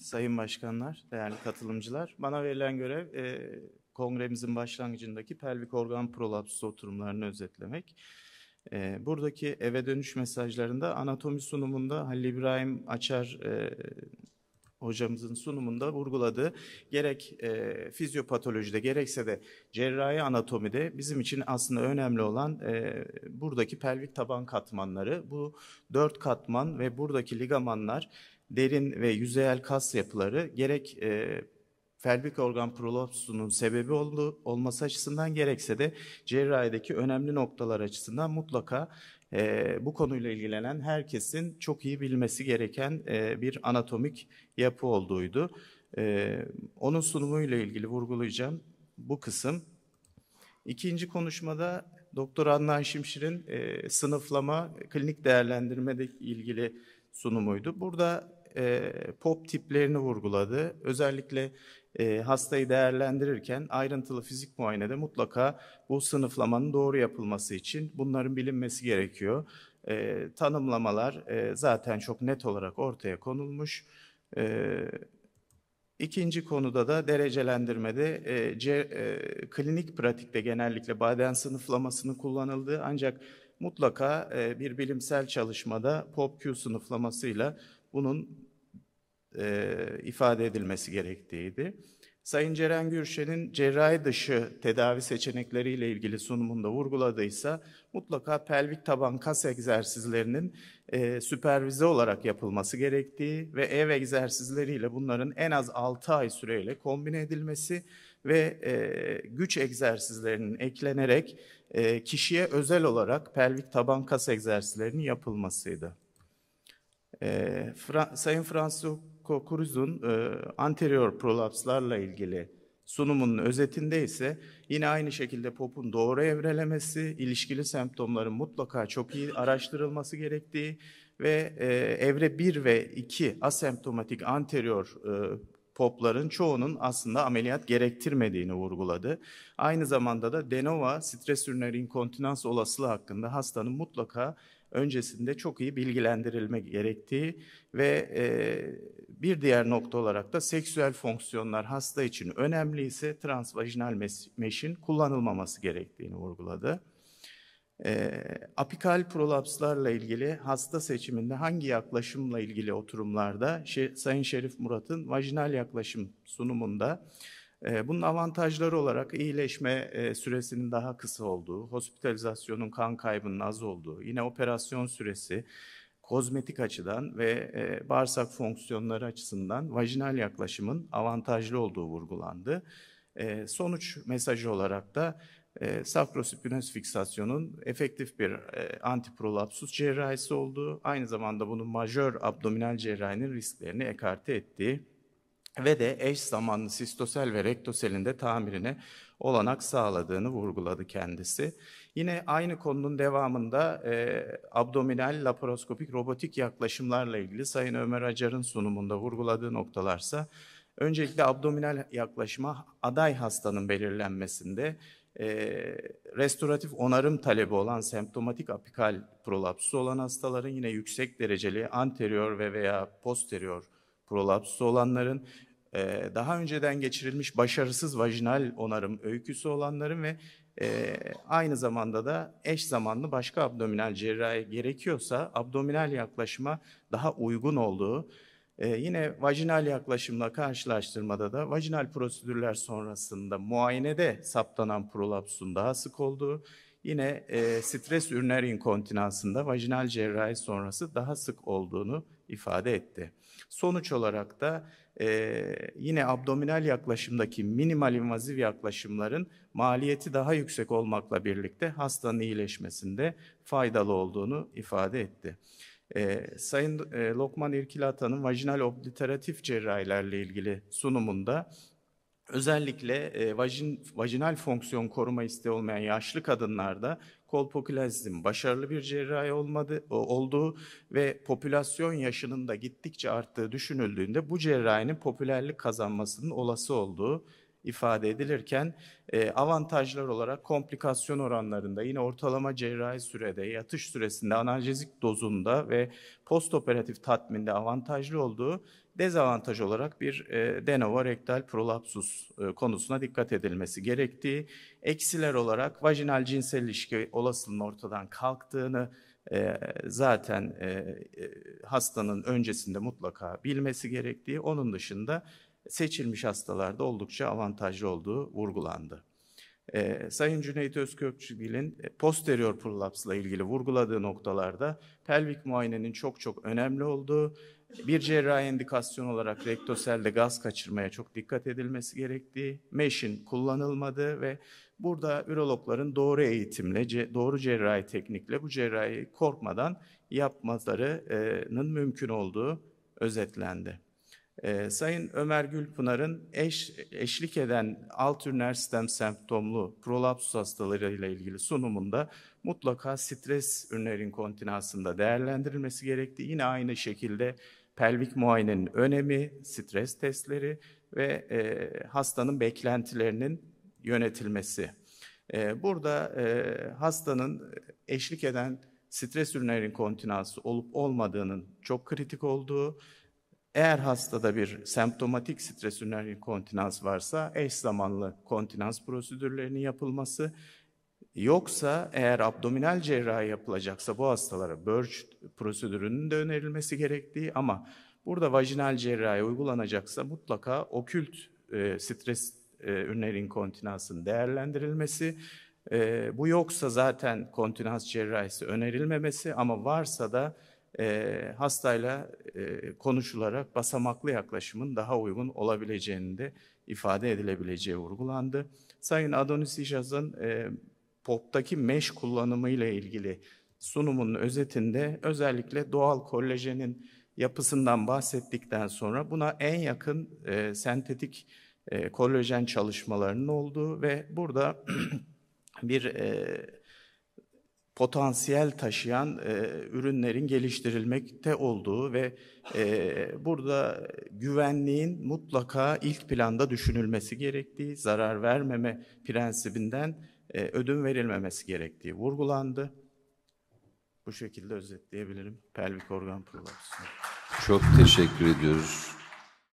sayın başkanlar, değerli katılımcılar. Bana verilen görev e, kongremizin başlangıcındaki pelvik organ prolapsus oturumlarını özetlemek. E, buradaki eve dönüş mesajlarında anatomi sunumunda Halil İbrahim Açar e, hocamızın sunumunda vurguladığı gerek e, fizyopatolojide gerekse de cerrahi anatomide bizim için aslında önemli olan e, buradaki pelvik taban katmanları. Bu dört katman ve buradaki ligamanlar derin ve yüzeyel kas yapıları gerek e, pelvik organ prolapsusunun sebebi oldu, olması açısından gerekse de cerrahideki önemli noktalar açısından mutlaka e, bu konuyla ilgilenen herkesin çok iyi bilmesi gereken e, bir anatomik yapı olduğuydu. E, onun sunumuyla ilgili vurgulayacağım bu kısım. İkinci konuşmada Doktor Adnan Şimşir'in e, sınıflama, klinik değerlendirmede ilgili sunumuydu. Burada e, pop tiplerini vurguladı. Özellikle e, hastayı değerlendirirken ayrıntılı fizik muayenede mutlaka bu sınıflamanın doğru yapılması için bunların bilinmesi gerekiyor. E, tanımlamalar e, zaten çok net olarak ortaya konulmuş. E, İkinci konuda da derecelendirmede e, ce, e, klinik pratikte genellikle Baden sınıflamasının kullanıldığı ancak mutlaka e, bir bilimsel çalışmada POPQ sınıflamasıyla bunun e, ifade edilmesi gerektiğiydi. Sayın Ceren Gürşen'in cerrahi dışı tedavi seçenekleriyle ilgili sunumunda vurguladıysa mutlaka pelvik taban kas egzersizlerinin e, süpervize olarak yapılması gerektiği ve ev egzersizleriyle bunların en az 6 ay süreyle kombine edilmesi ve e, güç egzersizlerinin eklenerek e, kişiye özel olarak pelvik taban kas egzersizlerinin yapılmasıydı. E, Fra Sayın Fransu Kokuruz'un e, anterior prolapslarla ilgili sunumunun özetinde ise yine aynı şekilde popun doğru evrelemesi, ilişkili semptomların mutlaka çok iyi araştırılması gerektiği ve e, evre 1 ve 2 asemptomatik anterior e, popların çoğunun aslında ameliyat gerektirmediğini vurguladı. Aynı zamanda da denova stres üriner inkontinans olasılığı hakkında hastanın mutlaka öncesinde çok iyi bilgilendirilme gerektiği ve e, bir diğer nokta olarak da seksüel fonksiyonlar hasta için önemli ise transvajinal meşin kullanılmaması gerektiğini vurguladı. E, apikal prolapslarla ilgili hasta seçiminde hangi yaklaşımla ilgili oturumlarda Şe Sayın Şerif Murat'ın vajinal yaklaşım sunumunda e, bunun avantajları olarak iyileşme e, süresinin daha kısa olduğu, hospitalizasyonun kan kaybının az olduğu, yine operasyon süresi, kozmetik açıdan ve e, bağırsak fonksiyonları açısından vajinal yaklaşımın avantajlı olduğu vurgulandı. E, sonuç mesajı olarak da e, ee, sakrosipinöz fiksasyonun efektif bir e, antiprolapsus cerrahisi olduğu, aynı zamanda bunun majör abdominal cerrahinin risklerini ekarte ettiği ve de eş zamanlı sistosel ve rektoselin de tamirine olanak sağladığını vurguladı kendisi. Yine aynı konunun devamında e, abdominal laparoskopik robotik yaklaşımlarla ilgili Sayın Ömer Acar'ın sunumunda vurguladığı noktalarsa öncelikle abdominal yaklaşıma aday hastanın belirlenmesinde e, restoratif onarım talebi olan semptomatik apikal prolapsusu olan hastaların yine yüksek dereceli anterior ve veya posterior prolapsusu olanların e, daha önceden geçirilmiş başarısız vajinal onarım öyküsü olanların ve e, aynı zamanda da eş zamanlı başka abdominal cerrahi gerekiyorsa abdominal yaklaşıma daha uygun olduğu ee, yine vajinal yaklaşımla karşılaştırmada da vajinal prosedürler sonrasında muayenede saptanan prolapsun daha sık olduğu, yine e, stres üriner inkontinansında vajinal cerrahi sonrası daha sık olduğunu ifade etti. Sonuç olarak da e, yine abdominal yaklaşımdaki minimal invaziv yaklaşımların maliyeti daha yüksek olmakla birlikte hastanın iyileşmesinde faydalı olduğunu ifade etti. E, Sayın e, Lokman İrkil Atan'ın vajinal obliteratif cerrahilerle ilgili sunumunda özellikle e, vajin, vajinal fonksiyon koruma isteği olmayan yaşlı kadınlarda kolpoklazizm başarılı bir cerrahi olmadı, olduğu ve popülasyon yaşının da gittikçe arttığı düşünüldüğünde bu cerrahinin popülerlik kazanmasının olası olduğu ifade edilirken e, avantajlar olarak komplikasyon oranlarında yine ortalama cerrahi sürede, yatış süresinde, analjezik dozunda ve postoperatif tatminde avantajlı olduğu dezavantaj olarak bir e, de novo rektal prolapsus e, konusuna dikkat edilmesi gerektiği, eksiler olarak vajinal cinsel ilişki olasılığının ortadan kalktığını e, zaten e, e hastanın öncesinde mutlaka bilmesi gerektiği, onun dışında seçilmiş hastalarda oldukça avantajlı olduğu vurgulandı. E, Sayın Cüneyt Özkökçügil'in e, posterior prolapsla ilgili vurguladığı noktalarda pelvik muayenenin çok çok önemli olduğu, bir cerrahi indikasyon olarak rektoselde gaz kaçırmaya çok dikkat edilmesi gerektiği, meşin kullanılmadığı ve burada ürologların doğru eğitimle, doğru cerrahi teknikle bu cerrahiyi korkmadan yapmalarının mümkün olduğu özetlendi. E, Sayın Ömer Gülpınar'ın eş, eşlik eden altürner sistem semptomlu prolapsus hastalarıyla ilgili sunumunda mutlaka stres ürünlerin kontinasında değerlendirilmesi gerektiği yine aynı şekilde pelvik muayenenin önemi, stres testleri ve e, hastanın beklentilerinin yönetilmesi. E, burada e, hastanın eşlik eden stres ürünlerin kontinansı olup olmadığının çok kritik olduğu, eğer hastada bir semptomatik stres üriner kontinans varsa eş zamanlı kontinans prosedürlerinin yapılması yoksa eğer abdominal cerrahi yapılacaksa bu hastalara börç prosedürünün de önerilmesi gerektiği ama burada vajinal cerrahi uygulanacaksa mutlaka okült e, stres e, üriner inkontinansın değerlendirilmesi e, bu yoksa zaten kontinans cerrahisi önerilmemesi ama varsa da e, hastayla e, konuşularak basamaklı yaklaşımın daha uygun olabileceğini de ifade edilebileceği vurgulandı. Sayın Adonis İcaz'ın e, POP'taki meş kullanımıyla ilgili sunumun özetinde özellikle doğal kolajenin yapısından bahsettikten sonra buna en yakın e, sentetik e, kolajen çalışmalarının olduğu ve burada bir e, potansiyel taşıyan e, ürünlerin geliştirilmekte olduğu ve e, burada güvenliğin mutlaka ilk planda düşünülmesi gerektiği, zarar vermeme prensibinden e, ödün verilmemesi gerektiği vurgulandı. Bu şekilde özetleyebilirim pelvik organ prolapsını. Çok teşekkür ediyoruz.